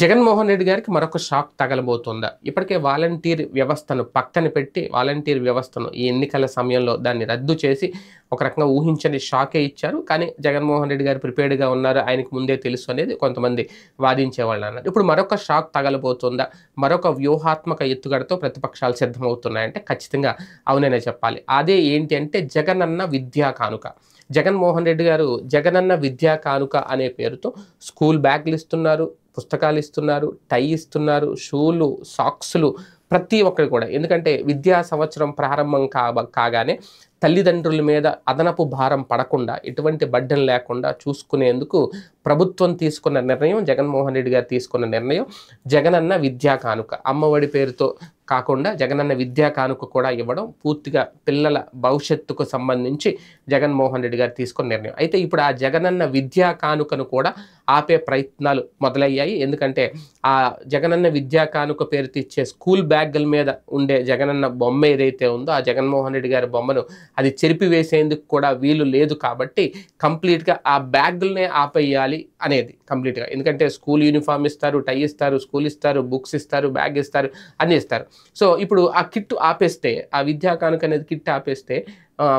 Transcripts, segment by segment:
జగన్మోహన్ రెడ్డి గారికి మరొక షాక్ తగలబోతుందా ఇప్పటికే వాలంటీర్ వ్యవస్థను పక్కన పెట్టి వాలంటీర్ వ్యవస్థను ఈ ఎన్నికల సమయంలో దాన్ని రద్దు చేసి ఒక రకంగా ఊహించని షాకే ఇచ్చారు కానీ జగన్మోహన్ రెడ్డి గారు ప్రిపేర్డ్గా ఉన్నారు ఆయనకు ముందే తెలుసు అనేది కొంతమంది వాదించే వాళ్ళు అన్నారు ఇప్పుడు మరొక షాక్ తగలబోతుందా మరొక వ్యూహాత్మక ఎత్తుగడతో ప్రతిపక్షాలు సిద్ధమవుతున్నాయంటే ఖచ్చితంగా అవుననే చెప్పాలి అదే ఏంటి అంటే జగన్ అన్న విద్యా కానుక జగన్మోహన్ రెడ్డి గారు జగనన్న విద్యా కానుక అనే పేరుతో స్కూల్ బ్యాగ్లు ఇస్తున్నారు పుస్తకాలు ఇస్తున్నారు టై ఇస్తున్నారు షూలు సాక్సులు ప్రతి ఒక్కరు కూడా ఎందుకంటే విద్యా సంవత్సరం ప్రారంభం కా కాగానే తల్లిదండ్రుల మీద అదనపు భారం పడకుండా ఎటువంటి బడ్డం లేకుండా చూసుకునేందుకు ప్రభుత్వం తీసుకున్న నిర్ణయం జగన్మోహన్ రెడ్డి గారు తీసుకున్న నిర్ణయం జగనన్న విద్యా కానుక అమ్మఒడి పేరుతో కాకుండా జగనన్న విద్యా కానుక కూడా ఇవ్వడం పూర్తిగా పిల్లల భవిష్యత్తుకు సంబంధించి జగన్మోహన్ రెడ్డి గారు తీసుకున్న నిర్ణయం అయితే ఇప్పుడు ఆ జగనన్న విద్యా కానుకను కూడా ఆపే ప్రయత్నాలు మొదలయ్యాయి ఎందుకంటే ఆ జగనన్న విద్యా కానుక పేరు ఇచ్చే స్కూల్ బ్యాగ్ల మీద ఉండే జగనన్న బొమ్మ ఏదైతే ఉందో ఆ జగన్మోహన్ రెడ్డి గారి బొమ్మను అది చెరిపివేసేందుకు కూడా వీలు లేదు కాబట్టి కంప్లీట్గా ఆ బ్యాగ్లనే ఆపేయాలి అనేది కంప్లీట్గా ఎందుకంటే స్కూల్ యూనిఫామ్ ఇస్తారు టై ఇస్తారు స్కూల్ ఇస్తారు బుక్స్ ఇస్తారు బ్యాగ్ ఇస్తారు అన్నీ ఇస్తారు సో ఇప్పుడు ఆ కిట్ ఆపేస్తే ఆ విద్యా కానుక అనేది కిట్ ఆపేస్తే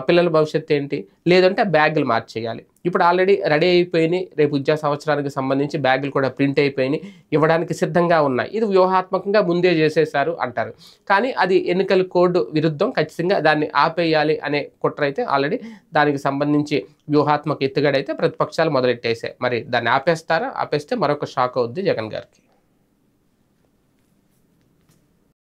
పిల్లల భవిష్యత్తు ఏంటి లేదంటే బ్యాగులు మార్చేయాలి ఇప్పుడు ఆల్రెడీ రెడీ అయిపోయినాయి రేపు విద్యా సంవత్సరానికి సంబంధించి బ్యాగులు కూడా ప్రింట్ అయిపోయినాయి ఇవ్వడానికి సిద్ధంగా ఉన్నాయి ఇది వ్యూహాత్మకంగా ముందే చేసేసారు అంటారు కానీ అది ఎన్నికల కోడ్ విరుద్ధం ఖచ్చితంగా దాన్ని ఆపేయాలి అనే కుట్ర అయితే ఆల్రెడీ దానికి సంబంధించి వ్యూహాత్మక ఎత్తుగడైతే ప్రతిపక్షాలు మొదలెట్టేసాయి మరి దాన్ని ఆపేస్తారా ఆపేస్తే మరొక షాక్ అవుద్ది జగన్ గారికి